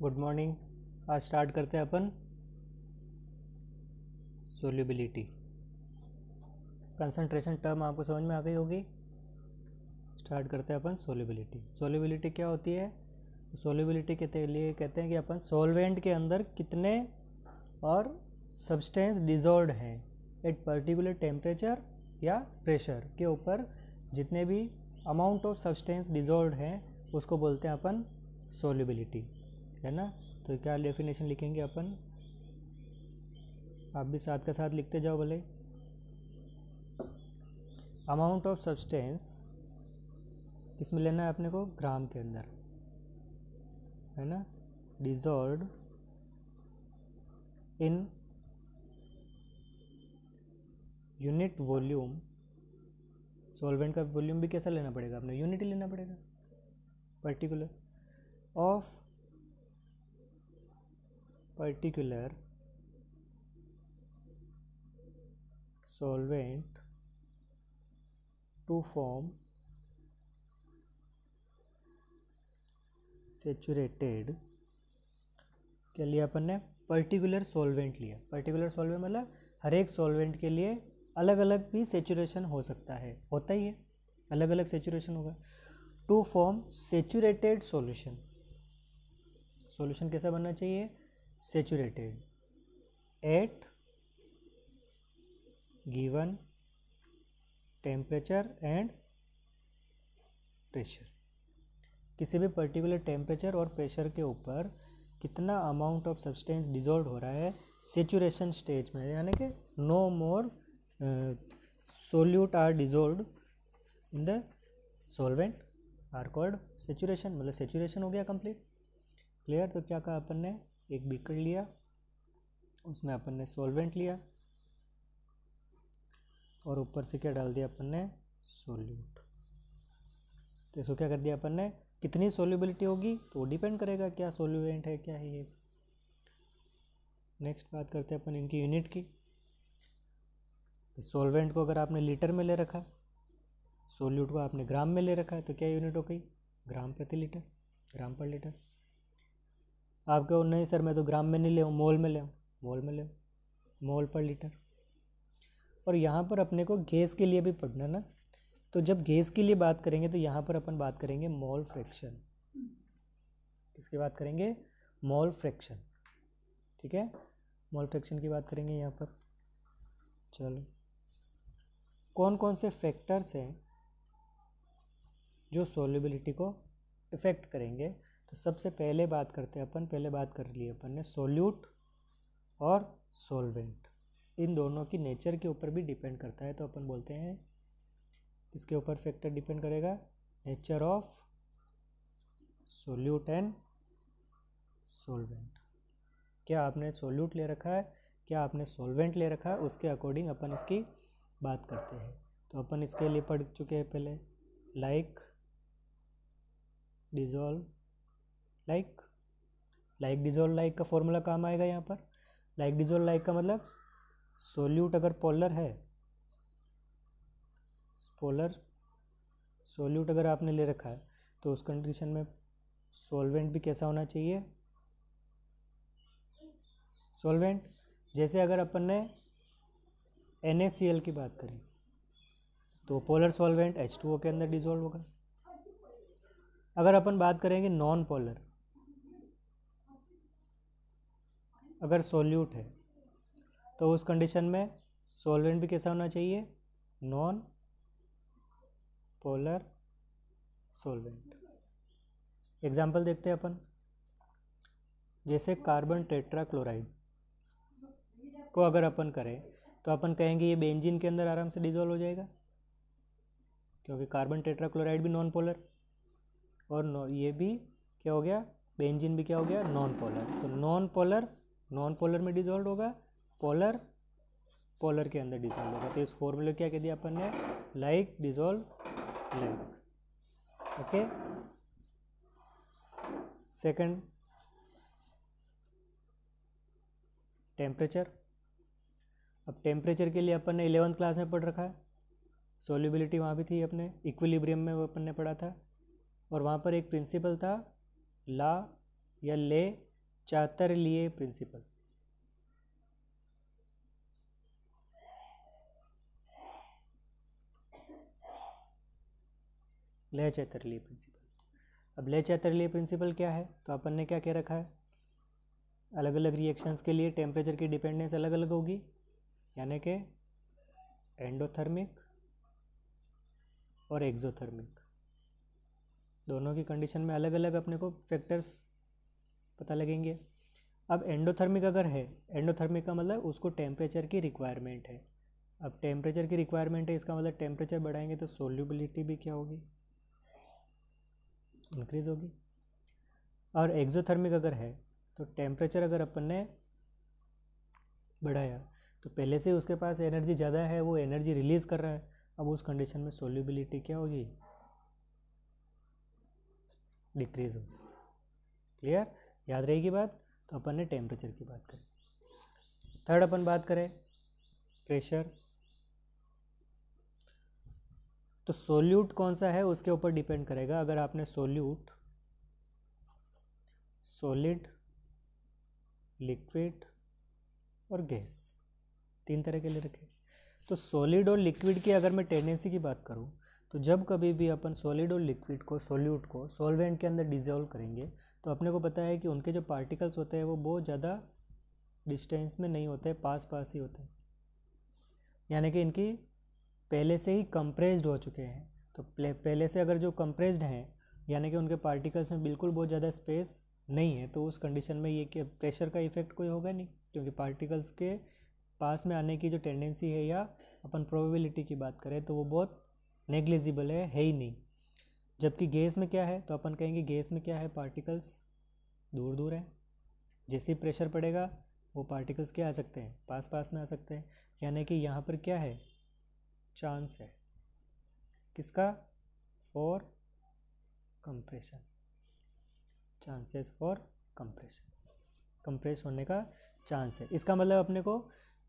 good morning आज start करते हैं अपन सोल्यूबिलिटी कंसंट्रेशन टर्म आपको समझ में आ गई होगी स्टार्ट करते हैं अपन सोल्यूबिलिटी सोल्यूबिलिटी क्या होती है सोल्यूबिलिटी के लिए कहते हैं कि अपन सोलवेंट के अंदर कितने और सब्सटेंस डिजॉल्व हैं एट पर्टिकुलर टेम्परेचर या प्रेशर के ऊपर जितने भी अमाउंट ऑफ सब्सटेंस डिजॉल्व हैं उसको बोलते हैं अपन सोल्यूबिलिटी है ना तो क्या डेफिनेशन लिखेंगे अपन आप भी साथ का साथ लिखते जाओ भले अमाउंट ऑफ सब्सटेंस किस में लेना है अपने को ग्राम के अंदर है ना dissolve in unit volume solvent का वॉल्यूम भी कैसा लेना पड़ेगा अपने यूनिट ही लेना पड़ेगा particular of particular solvent to form saturated क्या लिया अपन ने पर्टिकुलर सॉल्वेंट लिया पर्टिकुलर सॉल्वेंट मतलब हर एक सॉल्वेंट के लिए अलग अलग भी सेचुरेशन हो सकता है होता ही है अलग अलग सेचुरेशन होगा to form saturated solution solution कैसा बनना चाहिए saturated at given temperature and pressure किसी भी पर्टिकुलर टेम्परेचर और प्रेशर के ऊपर कितना अमाउंट ऑफ सब्सटेंस डिजोल्व हो रहा है सेचुरेशन स्टेज में यानी कि no more solute are dissolve in the solvent are called saturation मतलब सेचुरेशन हो गया कंप्लीट क्लियर तो क्या कहा अपन ने एक बीकर लिया उसमें अपन ने सॉल्वेंट लिया और ऊपर से क्या डाल दिया अपन ने सोल्यूट तो इसको क्या कर दिया अपन ने कितनी सोल्यूबिलिटी होगी तो डिपेंड करेगा क्या सोल्यूवेंट है क्या है ये नेक्स्ट बात करते हैं अपन इनकी यूनिट की सोलवेंट तो को अगर आपने लीटर में ले रखा सोल्यूट को आपने ग्राम में ले रखा है तो क्या यूनिट हो गई ग्राम प्रति लीटर ग्राम पर लीटर आप कहो नहीं सर मैं तो ग्राम में नहीं ले मोल में ले मोल में ले मोल पर लीटर और यहाँ पर अपने को गैस के लिए भी पढ़ना ना तो जब गैस के लिए बात करेंगे तो यहाँ पर अपन बात करेंगे मोल फ्रैक्शन किसकी बात करेंगे मोल फ्रैक्शन ठीक है मोल फ्रैक्शन की बात करेंगे यहाँ पर चलो कौन कौन से फैक्टर्स हैं जो सोलिबिलिटी को इफ़ेक्ट करेंगे तो सबसे पहले बात करते हैं अपन पहले बात कर लिए अपन ने सोल्यूट और सोलवेंट इन दोनों की नेचर के ऊपर भी डिपेंड करता है तो अपन बोलते हैं इसके ऊपर फैक्टर डिपेंड करेगा nature of solute and solvent क्या आपने सोल्यूट ले रखा है क्या आपने सोलवेंट ले रखा है उसके अकॉर्डिंग अपन इसकी बात करते हैं तो अपन इसके लिए पढ़ चुके हैं पहले like dissolve like like dissolve like का फॉर्मूला काम आएगा यहाँ पर लाइक डिजोल्व लाइक का मतलब सोल्यूट अगर पोलर है पोलर सोल्यूट अगर आपने ले रखा है तो उस कंडीशन में सॉल्वेंट भी कैसा होना चाहिए सॉल्वेंट जैसे अगर अपन ने एन की बात करी तो पोलर सॉल्वेंट एच के अंदर डिजोल्व होगा अगर अपन बात करेंगे नॉन पोलर अगर सोल्यूट है तो उस कंडीशन में सोलवेंट भी कैसा होना चाहिए नॉन पोलर सोलवेंट एग्जाम्पल देखते हैं अपन जैसे कार्बन टेट्राक्लोराइड को अगर अपन करें तो अपन कहेंगे ये बेंजीन के अंदर आराम से डिजोल्व हो जाएगा क्योंकि कार्बन टेट्राक्लोराइड भी नॉन पोलर और ये भी क्या हो गया बेंजीन भी क्या हो गया नॉन पोलर तो नॉन पोलर नॉन पोलर में डिजोल्व होगा पोलर पोलर के अंदर डिजोल्व होगा तो इस फॉर्मूले क्या कह दिया अपन ने like dissolve like okay second temperature अब टेम्परेचर के लिए अपन ने इलेवंथ क्लास में पढ़ रखा है सोल्यूबिलिटी वहाँ भी थी अपने इक्विलिब्रियम में वो अपन ने पढ़ा था और वहाँ पर एक प्रिंसिपल था ला या ले लिए प्रिंसिपल लय लिए प्रिंसिपल अब लय लिए प्रिंसिपल क्या है तो अपन ने क्या कह रखा है अलग अलग रिएक्शंस के लिए टेम्परेचर की डिपेंडेंस अलग अलग होगी यानी कि एंडोथर्मिक और एक्जोथर्मिक दोनों की कंडीशन में अलग अलग अपने को फैक्टर्स पता लगेंगे अब एंडोथर्मिक अगर है एंडोथर्मिक का मतलब उसको टेम्परेचर की रिक्वायरमेंट है अब टेम्परेचर की रिक्वायरमेंट है इसका मतलब टेम्परेचर बढ़ाएंगे तो सोल्यूबिलिटी भी क्या होगी इंक्रीज होगी और एक्जोथर्मिक अगर है तो टेम्परेचर अगर अपन ने बढ़ाया तो पहले से उसके पास एनर्जी ज़्यादा है वो एनर्जी रिलीज़ कर रहा है अब उस कंडीशन में सोल्यूबिलिटी क्या होगी डिक्रीज होगी क्लियर याद रहेगी बात तो अपन ने टेम्परेचर की बात करी थर्ड अपन बात करें प्रेशर तो सोल्यूट कौन सा है उसके ऊपर डिपेंड करेगा अगर आपने सोल्यूट सॉलिड लिक्विड और गैस तीन तरह के लिए रखे तो सॉलिड और लिक्विड की अगर मैं टेंडेंसी की बात करूँ तो जब कभी भी अपन सॉलिड और लिक्विड को सोल्यूट को सॉल्वेंट के अंदर डिजोल्व करेंगे तो अपने को पता है कि उनके जो पार्टिकल्स होते हैं वो बहुत ज़्यादा डिस्टेंस में नहीं होते पास पास ही होते हैं यानी कि इनकी पहले से ही कंप्रेस्ड हो चुके हैं तो पहले से अगर जो कंप्रेस्ड हैं यानी कि उनके पार्टिकल्स में बिल्कुल बहुत ज़्यादा स्पेस नहीं है तो उस कंडीशन में ये कि प्रेशर का इफ़ेक्ट कोई होगा नहीं क्योंकि पार्टिकल्स के पास में आने की जो टेंडेंसी है या अपन प्रोबेबिलिटी की बात करें तो वो बहुत नेग्लिजिबल है है ही नहीं जबकि गैस में क्या है तो अपन कहेंगे गैस में क्या है पार्टिकल्स दूर दूर हैं जैसे ही प्रेशर पड़ेगा वो पार्टिकल्स क्या आ सकते हैं पास पास में आ सकते हैं यानी कि यहाँ पर क्या है चांस है किसका for compression chances for compression compress होने का चांस है इसका मतलब अपने को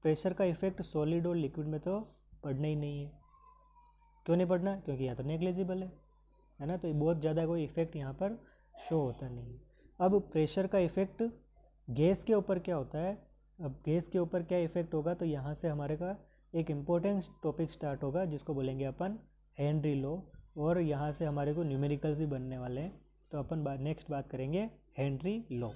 प्रेशर का इफेक्ट सॉलिड और लिक्विड में तो पड़ना ही नहीं है क्यों नहीं पड़ना क्योंकि या तो नेग्लेजिबल है है ना तो बहुत ज़्यादा कोई इफ़ेक्ट यहाँ पर शो होता नहीं है अब प्रेशर का इफ़ेक्ट गैस के ऊपर क्या होता है अब गैस के ऊपर क्या इफ़ेक्ट होगा तो यहाँ से हमारे का एक इम्पोर्टेंट टॉपिक स्टार्ट होगा जिसको बोलेंगे अपन हेनरी लॉ और यहाँ से हमारे को न्यूमेरिकल्स ही बनने वाले हैं तो अपन बा, नेक्स्ट बात करेंगे हेनरी लॉ